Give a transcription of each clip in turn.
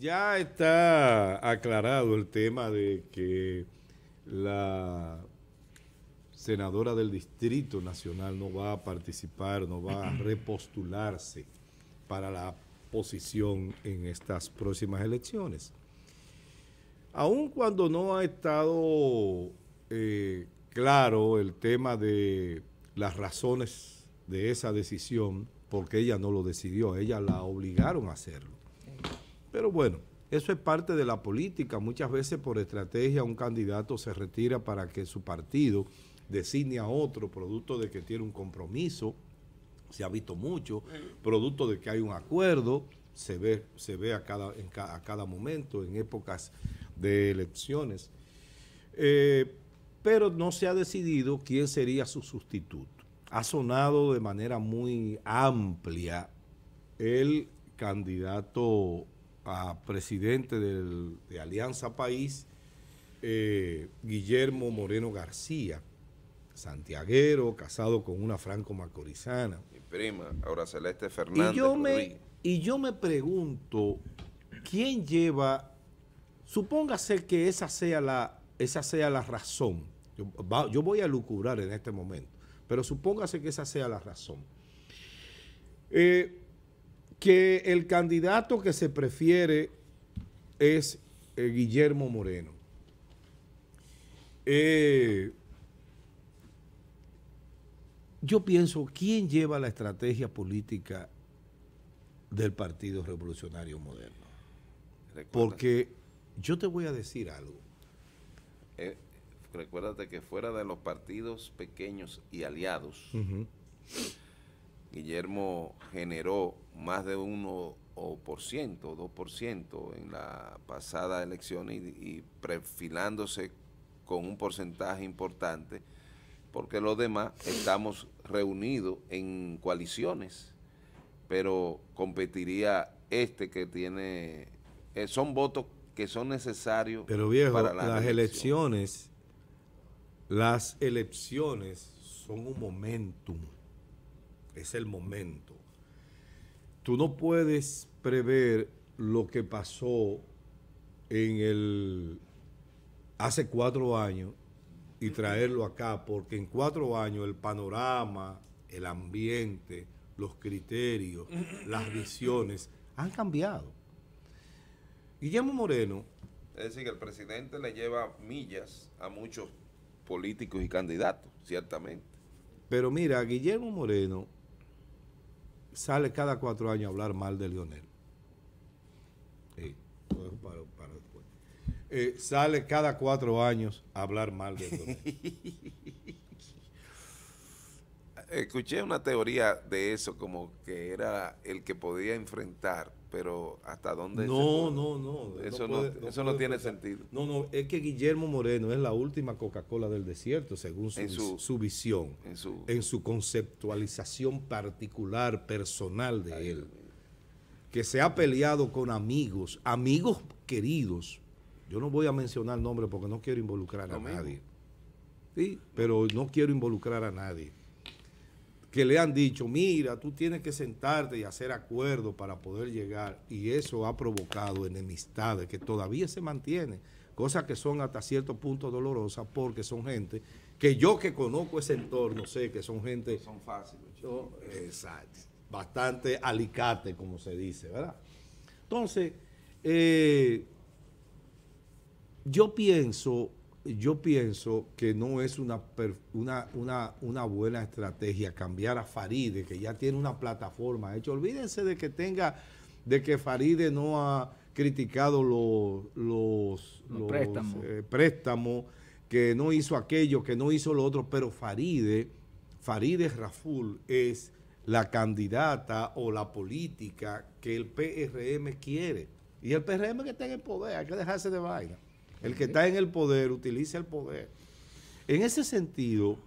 Ya está aclarado el tema de que la senadora del Distrito Nacional no va a participar, no va a repostularse para la posición en estas próximas elecciones. Aun cuando no ha estado eh, claro el tema de las razones de esa decisión, porque ella no lo decidió, ella la obligaron a hacerlo pero bueno, eso es parte de la política. Muchas veces por estrategia un candidato se retira para que su partido designe a otro, producto de que tiene un compromiso, se ha visto mucho, producto de que hay un acuerdo, se ve, se ve a, cada, a cada momento, en épocas de elecciones. Eh, pero no se ha decidido quién sería su sustituto. Ha sonado de manera muy amplia el candidato a presidente del, de Alianza País, eh, Guillermo Moreno García, santiaguero, casado con una franco-macorizana. Mi prima, ahora Celeste Fernández. Y yo, me, y yo me pregunto, ¿quién lleva, supóngase que esa sea la, esa sea la razón, yo, yo voy a lucurar en este momento, pero supóngase que esa sea la razón. Eh, que el candidato que se prefiere es eh, Guillermo Moreno. Eh, yo pienso, ¿quién lleva la estrategia política del Partido Revolucionario Moderno? Porque yo te voy a decir algo. Eh, recuérdate que fuera de los partidos pequeños y aliados, Guillermo generó más de 1 o por ciento, 2% en la pasada elección y, perfilándose con un porcentaje importante, porque los demás estamos reunidos en coaliciones, pero competiría este que tiene, eh, son votos que son necesarios pero viejo, para las, elecciones. Las elecciones son un momentum es el momento. Tú no puedes prever lo que pasó en el hace cuatro años y traerlo acá, porque en cuatro años el panorama, el ambiente, los criterios, las visiones han cambiado. Guillermo Moreno. Es decir, que el presidente le lleva millas a muchos políticos y candidatos, ciertamente. Pero mira, Guillermo Moreno sale cada cuatro años a hablar mal de Lionel. Eh, sale cada cuatro años a hablar mal de Lionel. Escuché una teoría de eso, como que era el que podía enfrentar pero ¿hasta dónde? No, no, no. Eso no, eso no tiene sentido. No, no, es que Guillermo Moreno es la última Coca-Cola del desierto, según su, visión, en su, en su, conceptualización particular, personal de él, que se ha peleado con amigos, amigos queridos. Yo no voy a mencionar nombres porque no quiero involucrar a nadie. Sí, pero no quiero involucrar a nadie que le han dicho, mira, tú tienes que sentarte y hacer acuerdos para poder llegar, y eso ha provocado enemistades que todavía se mantienen, cosas que son hasta cierto punto dolorosas porque son gente que yo que conozco ese entorno sé que son gente... Son fáciles. Yo, exacto. Bastante alicate, como se dice, ¿verdad? Entonces, eh, yo pienso yo pienso que no es una, una, una, buena estrategia cambiar a Faride, que ya tiene una plataforma hecha. Olvídense de que tenga, de que Faride no ha criticado los, los, préstamos. Eh, que no hizo aquello, que no hizo lo otro, pero Faride, Faride Raful es la candidata o la política que el PRM quiere. Y el PRM que está en el poder, hay que dejarse de vaina. El que está en el poder utiliza el poder. En ese sentido,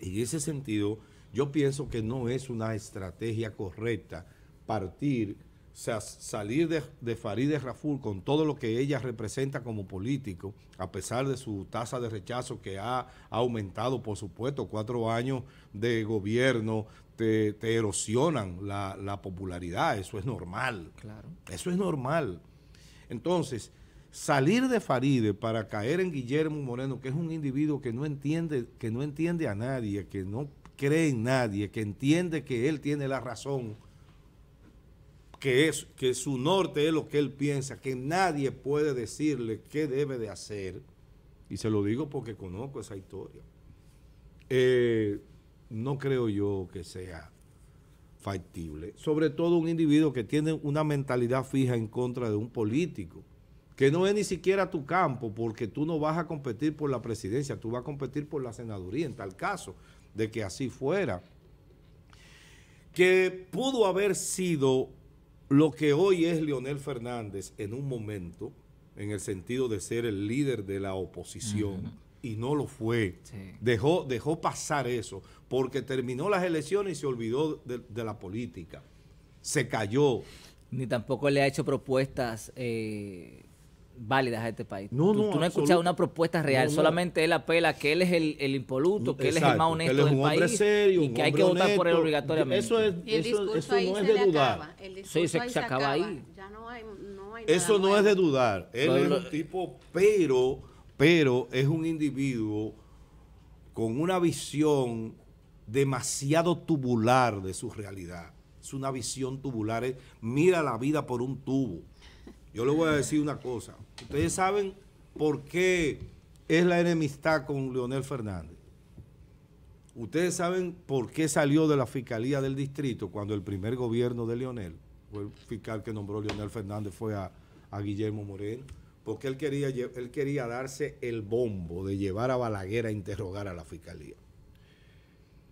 en ese sentido, yo pienso que no es una estrategia correcta partir, salir de, de Farideh Raful con todo lo que ella representa como político, a pesar de su tasa de rechazo que ha, aumentado, por supuesto, cuatro años de gobierno. Te, erosionan la, la popularidad, eso es normal. Claro. Eso es normal. Entonces, salir de Faride para caer en Guillermo Moreno, que es un individuo que no entiende, que no entiende a nadie, que no cree en nadie, que entiende que él tiene la razón, que, es, que su norte es lo que él piensa, que nadie puede decirle qué debe de hacer, y se lo digo porque conozco esa historia, eh, no creo yo que sea factible. Sobre todo un individuo que tiene una mentalidad fija en contra de un político que no es ni siquiera tu campo, porque tú no vas a competir por la presidencia, tú vas a competir por la senaduría, en tal caso de que así fuera, que pudo haber sido lo que hoy es Leonel Fernández en un momento, en el sentido de ser el líder de la oposición, y no lo fue. Dejó, dejó pasar eso, porque terminó las elecciones y se olvidó de, la política. Se cayó. Ni tampoco le ha hecho propuestas... Eh, válidas a este país. No, tú, no, tú no has escuchado una propuesta real, solamente él apela que él es el, impoluto, que él es el más honesto del país y que hay que votar por él obligatoriamente. Eso, es, eso, no es de dudar. se, acaba Ya no hay, eso no es de dudar. Él es un tipo, pero, pero es un individuo con una visión demasiado tubular de su realidad. Es una visión tubular, mira la vida por un tubo. Yo le voy a decir una cosa. Ustedes saben por qué es la enemistad con Leonel Fernández. Ustedes saben por qué salió de la Fiscalía del Distrito cuando el primer gobierno de Leonel, el fiscal que nombró Leonel Fernández fue a, Guillermo Moreno, porque él quería, él quería darse el bombo de llevar a Balaguer a interrogar a la Fiscalía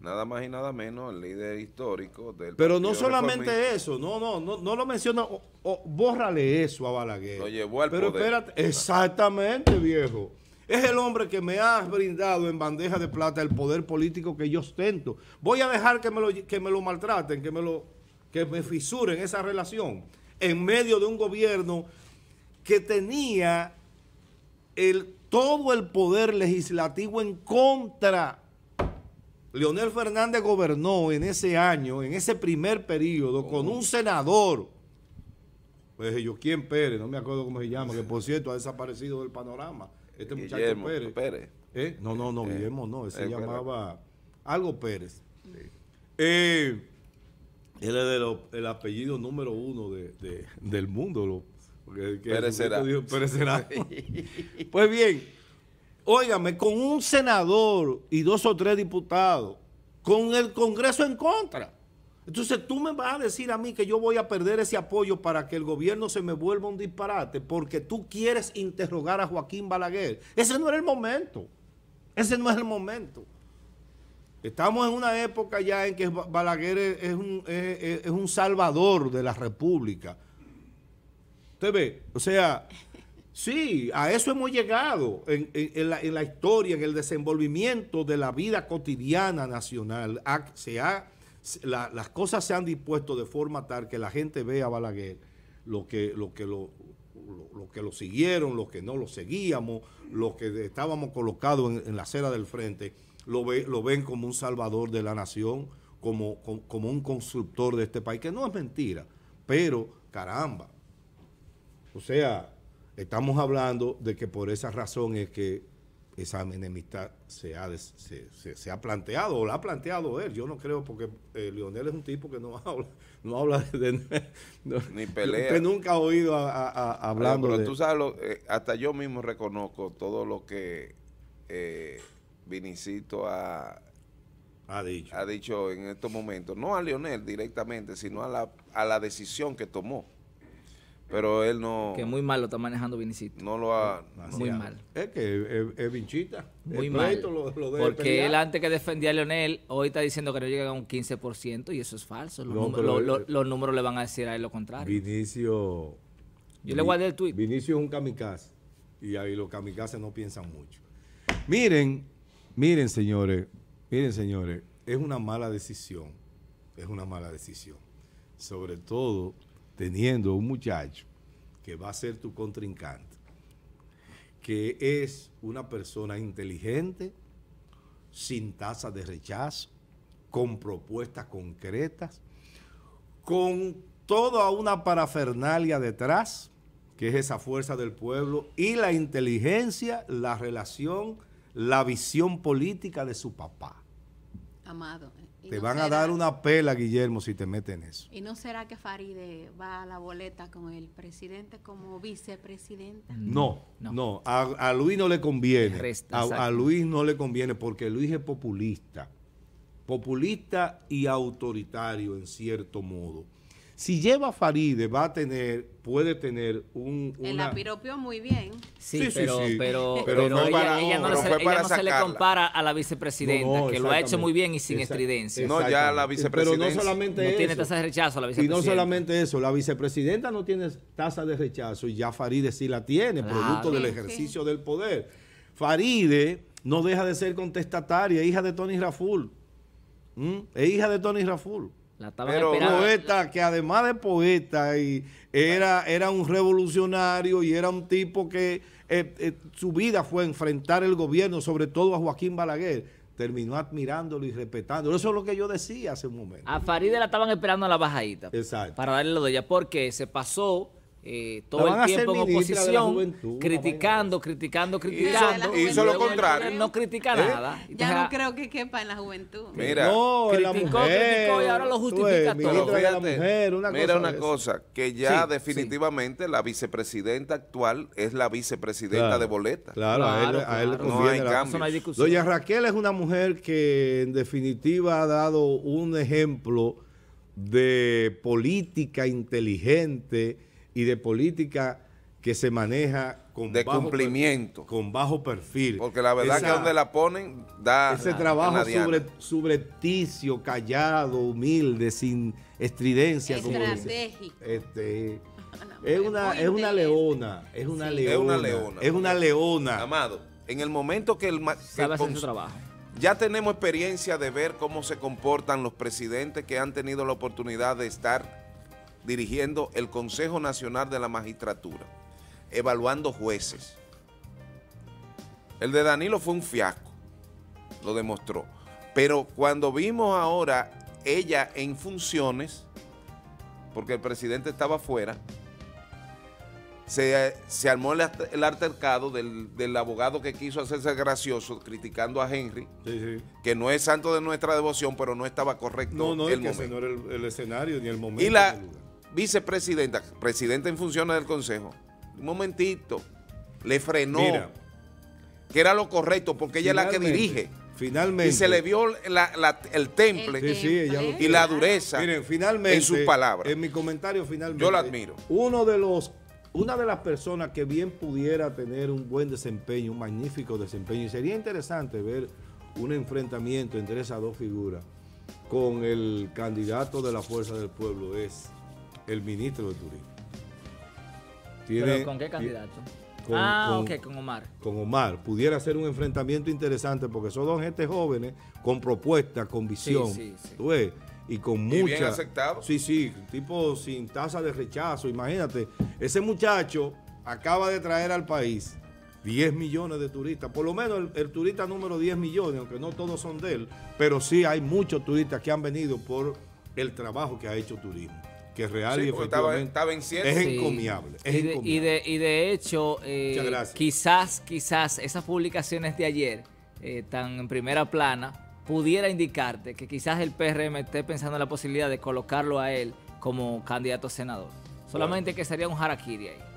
nada más y nada menos el líder histórico del Pero no solamente eso, no, no, no, lo menciona, bórrale eso a Balaguer. Lo llevó al Pero espérate, exactamente, viejo. Es el hombre que me ha brindado en bandeja de plata el poder político que yo ostento. Voy a dejar que me lo, que me lo maltraten, que me, lo, que me fisuren esa relación en medio de un gobierno que tenía el, todo el poder legislativo en contra Leonel Fernández gobernó en ese año, en ese primer periodo, con oh. un senador, pues yo, ¿Quién Pérez, no me acuerdo cómo se llama, que por cierto ha desaparecido del panorama, este muchacho Pérez. ¿Eh? No, no, no, eh, Guillermo no, eh, se llamaba algo Pérez. él es el, apellido número uno del mundo, Pérez, Pérez será. pues bien, óigame, con un senador y dos o tres diputados, con el Congreso en contra. Entonces tú me vas a decir a mí que yo voy a perder ese apoyo para que el gobierno se me vuelva un disparate porque tú quieres interrogar a Joaquín Balaguer. Ese no era el momento. Ese no es el momento. Estamos en una época ya en que Balaguer es un, es un salvador de la República. Usted ve, o sea, Sí, a eso hemos llegado en, la, historia, en el desenvolvimiento de la vida cotidiana nacional. se las cosas se han dispuesto de forma tal que la gente ve a Balaguer lo que lo, que lo, que lo siguieron, los que no lo seguíamos, los que estábamos colocados en, la acera del frente, lo, ve, lo ven como un salvador de la nación, como un constructor de este país, que no es mentira, pero caramba. O sea, Estamos hablando de que por esa razón es que esa enemistad se ha, se, ha planteado, o la ha planteado él. Yo no creo, porque eh, Lionel es un tipo que no habla, no habla de, ni pelea. nunca ha oído hablando. Pero, tú sabes, eh, hasta yo mismo reconozco todo lo que eh, Vinicito ha, dicho. en estos momentos. No a Lionel directamente, sino a la decisión que tomó pero él no... Que muy mal lo está manejando Vinicito. No lo ha... muy mal. Es que es, vinchita. Muy mal. Porque él antes que defendía a Leonel, hoy está diciendo que no llega a un 15% y eso es falso. Los, números, le van a decir a él lo contrario. Vinicio... Yo le guardé el tweet. Vinicio es un kamikaze y ahí los kamikazes no piensan mucho. Miren, miren señores, miren señores, es una mala decisión, es una mala decisión. Sobre todo teniendo un muchacho que va a ser tu contrincante, que es una persona inteligente, sin tasa de rechazo, con propuestas concretas, con toda una parafernalia detrás, que es esa fuerza del pueblo, y la inteligencia, la relación, la visión política de su papá. Amado te van a dar una pela, Guillermo, si te meten eso. ¿Y no será que Faride eh, va a la boleta con el presidente como vicepresidenta? No, no. a, a, Luis no le conviene. a, Luis no le conviene porque Luis es populista. Populista y autoritario en cierto modo. Si lleva Faride, va a tener, puede tener un. En la propio muy bien. Sí, sí, pero, sí, pero, no ella, no, se, le compara a la vicepresidenta, que lo ha hecho muy bien y sin estridencia. No, ya la vicepresidenta. Pero no solamente tiene tasa de rechazo la vicepresidenta. Y no solamente eso, la vicepresidenta no tiene tasa de rechazo y ya Faride sí la tiene, producto del ejercicio del poder. Faride no deja de ser contestataria, hija de Tony Raful. ¿Mm? Es hija de Tony Raful. La Pero poeta que además de poeta y era, era un revolucionario y era un tipo que eh, eh, su vida fue enfrentar el gobierno, sobre todo a Joaquín Balaguer. Terminó admirándolo y respetándolo. Eso es lo que yo decía hace un momento. A Faride la estaban esperando a la bajadita. Exacto. Para darle lo de ella, porque se pasó eh, todo el tiempo en oposición, criticando, criticando, criticando. Hizo, hizo lo contrario. No critica ¿Eh? nada. Ya no creo que quepa en la juventud. Mira, criticó, criticó y ahora lo justifica todo. mira una cosa, que ya definitivamente la vicepresidenta actual es la vicepresidenta de boleta. Claro, a él, le claro. no hay cambio. Doña Raquel es una mujer que en definitiva ha dado un ejemplo de política inteligente, y de política que se maneja con de cumplimiento. con bajo perfil. Porque la verdad que donde la ponen da ese trabajo sobre, callado, humilde, sin estridencia es una es una leona, es una, leona, es una leona. Es una leona. Amado, en el momento que el, trabajo. Ya tenemos experiencia de ver cómo se comportan los presidentes que han tenido la oportunidad de estar dirigiendo el Consejo Nacional de la Magistratura, evaluando jueces. El de Danilo fue un fiasco, lo demostró. Pero cuando vimos ahora ella en funciones, porque el presidente estaba fuera, se, armó el, altercado del, abogado que quiso hacerse gracioso criticando a Henry, que no es santo de nuestra devoción, pero no estaba correcto no, no, el No el, escenario ni el momento. Y la, vicepresidenta, presidenta en funciones del Consejo, un momentito, le frenó, que era lo correcto, porque ella es la que dirige. Finalmente. Y se le vio el temple y la dureza finalmente, en sus palabras. En mi comentario finalmente. Yo la admiro. Uno de los, una de las personas que bien pudiera tener un buen desempeño, un magnífico desempeño, y sería interesante ver un enfrentamiento entre esas dos figuras con el candidato de la Fuerza del Pueblo es el ministro de Turismo. con qué candidato? ah, ok, con Omar. Con Omar. Pudiera ser un enfrentamiento interesante porque son dos gente jóvenes con propuestas, con visión. Sí, sí, Y con mucha. ¿Y bien aceptado? Sí, sí. Tipo sin tasa de rechazo. Imagínate, ese muchacho acaba de traer al país 10 millones de turistas. Por lo menos el, el turista número 10 millones, aunque no todos son de él, pero sí hay muchos turistas que han venido por el trabajo que ha hecho turismo que es real y es encomiable. y, de, Y, de, hecho, eh, quizás, quizás esas publicaciones de ayer, eh, tan en primera plana, pudiera indicarte que quizás el PRM esté pensando en la posibilidad de colocarlo a él como candidato a senador. Solamente que sería un harakiri ahí.